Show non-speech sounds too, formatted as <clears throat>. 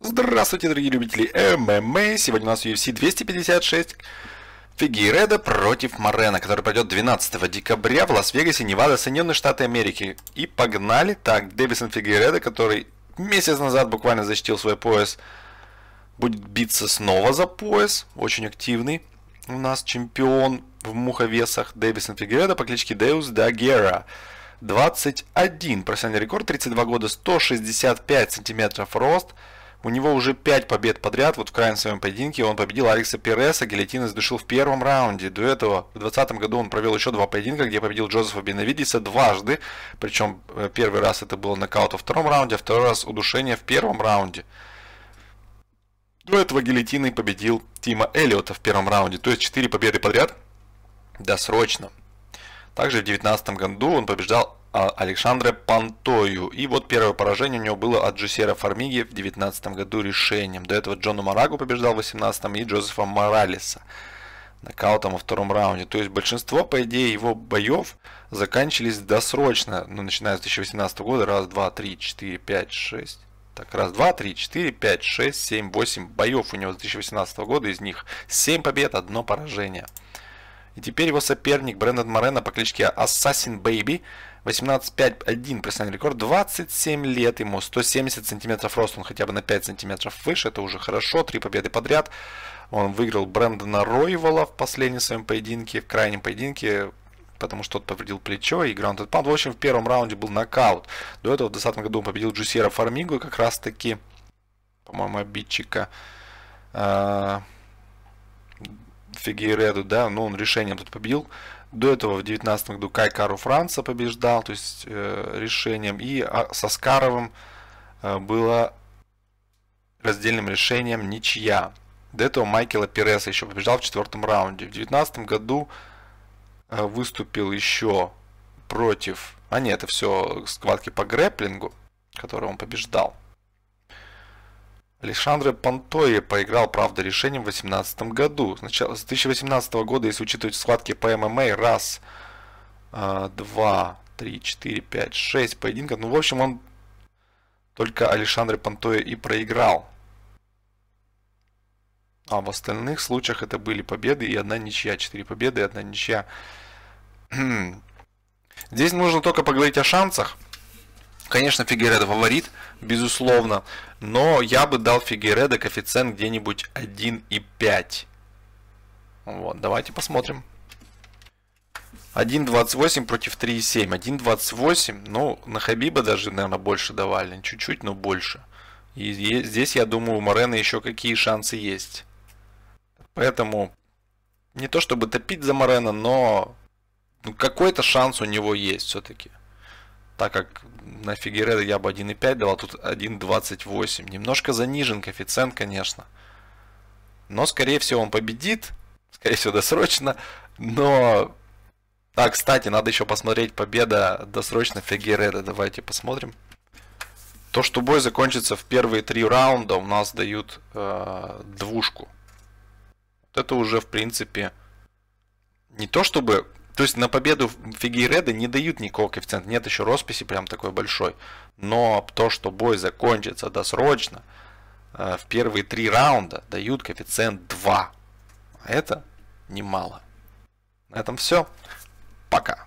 Здравствуйте, дорогие любители ММА! Сегодня у нас UFC 256 Фигейреда против Морена, который пройдет 12 декабря в Лас-Вегасе, Невада, Соединенные Штаты Америки. И погнали! Так, Дэвисон Фигейреда, который месяц назад буквально защитил свой пояс, будет биться снова за пояс. Очень активный у нас чемпион в муховесах Дэвисон Фигейреда по кличке Деус Дагера. 21 профессиональный рекорд, 32 года, 165 сантиметров рост – у него уже 5 побед подряд. Вот в крайнем своем поединке он победил Алекса Переса, гильотин издушил в первом раунде. До этого в 2020 году он провел еще два поединка, где победил Джозефа Бенавидиса дважды. Причем э, первый раз это был нокаут во втором раунде, а второй раз удушение в первом раунде. До этого и победил Тима Эллиота в первом раунде. То есть 4 победы подряд досрочно. Также в 2019 году он побеждал а, Александре Пантою. И вот первое поражение у него было от Джесера Фармиги в 2019 году решением. До этого Джону Марагу побеждал в 2018 и Джозефа Моралеса нокаутом во втором раунде. То есть большинство, по идее, его боев заканчивались досрочно, ну, начиная с 2018 года. Раз, два, три, четыре, пять, шесть. Так, раз, два, три, четыре, пять, шесть, семь, восемь боев у него с 2018 года. Из них семь побед, одно поражение. И теперь его соперник Брэндон Морено по кличке Ассасин Бэйби 18-5-1 профессиональный рекорд, 27 лет ему, 170 сантиметров рост, он хотя бы на 5 сантиметров выше, это уже хорошо, три победы подряд. Он выиграл Брэндона Ройвала в последнем своем поединке, в крайнем поединке, потому что тот повредил плечо и граунд паунд. В общем, в первом раунде был нокаут. До этого в 2020 году он победил Джусера Фармигу и как раз таки, по-моему, обидчика а, Фигейреду, да, но он решением тут победил. До этого в 19 году Кайкару Франца побеждал, то есть э, решением. И а, со Скаровым э, было раздельным решением ничья. До этого Майкела Переса еще побеждал в четвертом раунде. В 2019 году э, выступил еще против... А нет, это все схватки по грэплингу, которые он побеждал. Александре Пантое поиграл, правда, решением в 2018 году. Сначала С 2018 года, если учитывать схватки по ММА, раз, а, два, три, четыре, пять, шесть поединков. Ну, в общем, он только Александре Пантое и проиграл. А в остальных случаях это были победы и одна ничья. Четыре победы и одна ничья. <clears throat> Здесь нужно только поговорить о шансах. Конечно, Фигередо фаворит, безусловно, но я бы дал Фигередо коэффициент где-нибудь 1,5. Вот, давайте посмотрим. 1.28 против 3.7. 1.28, ну, на Хабиба даже, наверное, больше давали. Чуть-чуть, но больше. И здесь, я думаю, у Морена еще какие шансы есть. Поэтому не то чтобы топить за Морена, но ну, какой-то шанс у него есть все-таки так как на Фигередо я бы 1,5 дал, а тут 1,28. Немножко занижен коэффициент, конечно. Но, скорее всего, он победит. Скорее всего, досрочно. Но... А, кстати, надо еще посмотреть победа досрочно Фигереда. Давайте посмотрим. То, что бой закончится в первые три раунда, у нас дают э, двушку. Вот это уже, в принципе, не то чтобы то есть на победу Фигейреда не дают никакого коэффициента, нет еще росписи прям такой большой. Но то, что бой закончится досрочно, э, в первые три раунда дают коэффициент 2. А это немало. На этом все. Пока.